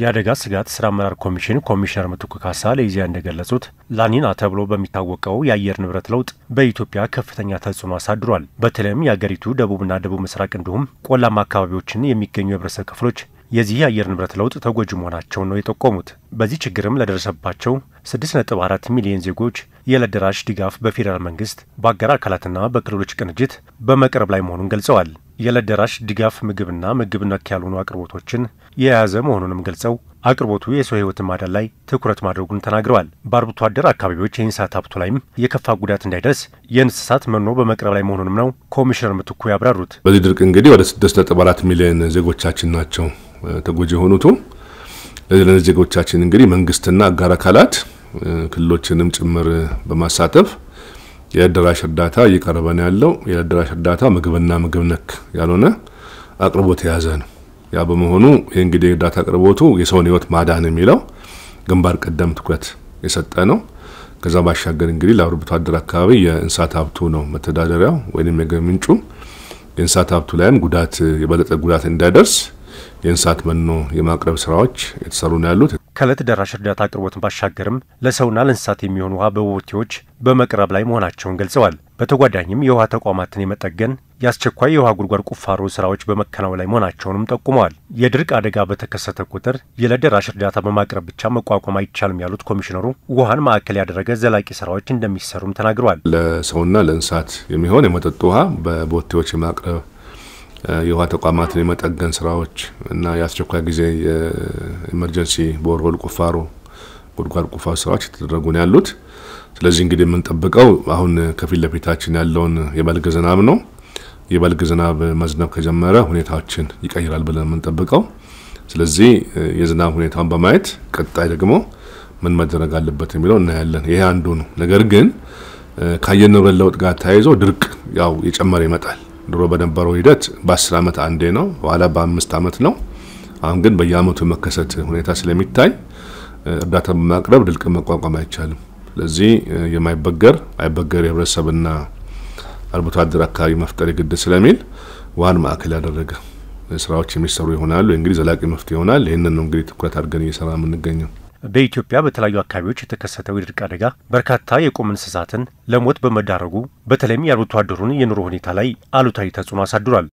የአደጋ ስጋት ስራ አመራር ኮሚሽን ኮሚሽነር ምትኩ ካሳ ለኢዜአ እንደገለጹት ላኒና ተብሎ በሚታወቀው የአየር ንብረት ለውጥ በኢትዮጵያ ከፍተኛ ተጽዕኖ አሳድሯል። በተለይም የአገሪቱ ደቡብና ደቡብ ምስራቅ እንዲሁም ቆላማ አካባቢዎችን የሚገኙ የህብረተሰብ ክፍሎች የዚህ የአየር ንብረት ለውጥ ተጎጂ መሆናቸውን ነው የጠቆሙት። በዚህ ችግርም ለደረሰባቸው 6.4 ሚሊዮን ዜጎች የዕለት ደራሽ ድጋፍ በፌዴራል መንግስት በአገር አካላትና በክልሎች ቅንጅት በመቅረብ ላይ መሆኑን ገልጸዋል። የለደራሽ ድጋፍ ምግብና ምግብ ነክ ያልሆኑ አቅርቦቶችን የያዘ መሆኑንም ገልጸው አቅርቦቱ የሰው ሕይወት ማዳን ላይ ትኩረት ማድረጉን ተናግረዋል። በአርብቶ አደር አካባቢዎች የእንስሳት ሀብቱ ላይም የከፋ ጉዳት እንዳይደርስ የእንስሳት መኖ በመቅረብ ላይ መሆኑንም ነው ኮሚሽነር ምትኩ ያብራሩት። በዚህ ድርቅ እንግዲህ ወደ ስድስት ነጥብ አራት ሚሊዮን ዜጎቻችን ናቸው ተጎጂ የሆኑቱ። ለዚህ ዜጎቻችን እንግዲህ መንግስትና አጋር አካላት ክልሎችንም ጭምር በማሳተፍ የአዳራሽ እርዳታ እየቀረበ ነው ያለው። የአዳራሽ እርዳታ ምግብና ምግብ ነክ ያልሆነ አቅርቦት የያዘ ነው። ያ በመሆኑ ይህ እንግዲህ እርዳታ አቅርቦቱ የሰውን ህይወት ማዳን የሚለው ግንባር ቀደም ትኩረት የሰጠ ነው። ከዛ ባሻገር እንግዲህ ለአርብቶ አደር አካባቢ የእንስሳት ሀብቱ ነው መተዳደሪያው ወይም የገቢ ምንጩ። የእንስሳት ሀብቱ ላይም ጉዳት የበለጠ ጉዳት እንዳይደርስ የእንስሳት መኖ የማቅረብ ስራዎች የተሰሩ ነው ያሉት። ከእለት ደራሽ እርዳታ አቅርቦትን ባሻገርም ለሰውና ለእንስሳት የሚሆን ውሃ በቦቴዎች በመቅረብ ላይ መሆናቸውን ገልጸዋል። በተጓዳኝም የውሃ ተቋማትን የመጠገን የአስቸኳይ የውሃ ጉድጓድ ቁፋሮ ስራዎች በመከናወን ላይ መሆናቸውንም ጠቁመዋል። የድርቅ አደጋ በተከሰተ ቁጥር የዕለት ደራሽ እርዳታ በማቅረብ ብቻ መቋቋም አይቻልም ያሉት ኮሚሽነሩ ውሃን ማዕከል ያደረገ ዘላቂ ስራዎች እንደሚሰሩም ተናግረዋል። ለሰውና ለእንስሳት የሚሆን የመጠጥ ውሃ በቦቴዎች የማቅረብ የውሃ ተቋማትን የመጠገን ስራዎች እና የአስቸኳይ ጊዜ የኤመርጀንሲ ቦርሆል ቁፋሮ፣ ጉድጓድ ቁፋሮ ስራዎች የተደረጉ ነው ያሉት። ስለዚህ እንግዲህ የምንጠብቀው አሁን ከፊት ለፊታችን ያለውን የበልግ ዝናብ ነው። የበልግ ዝናብ መዝነብ ከጀመረ ሁኔታዎችን ይቀይራል ብለን የምንጠብቀው ስለዚህ የዝናብ ሁኔታውን በማየት ቀጣይ ደግሞ ምን መደረግ አለበት የሚለው እናያለን። ይሄ አንዱ ነው። ነገር ግን ከአየር ንብረት ለውጥ ጋር ተያይዞ ድርቅ ያው የጨመረ ይመጣል። ድሮ በነበረው ሂደት በአስር ዓመት አንዴ ነው፣ ኋላ በአምስት ዓመት ነው። አሁን ግን በየአመቱ መከሰት ሁኔታ ስለሚታይ እርዳታ በማቅረብ ድርቅ መቋቋም አይቻልም። ስለዚህ የማይበገር አይበገር የህብረተሰብና አርብቶ አደር አካባቢ መፍጠር የግድ ስለሚል ዋን ማዕከል ያደረገ ስራዎች የሚሰሩ ይሆናሉ። እንግዲህ ዘላቂ መፍትሄ ይሆናል። ይህንን ነው እንግዲህ ትኩረት አድርገን እየሰራ የምንገኘው። በኢትዮጵያ በተለያዩ አካባቢዎች የተከሰተው የድርቅ አደጋ በርካታ የቁም እንስሳትን ለሞት በመዳረጉ በተለይም የአርብቶ አደሩን የኑሮ ሁኔታ ላይ አሉታዊ ተጽዕኖ አሳድሯል።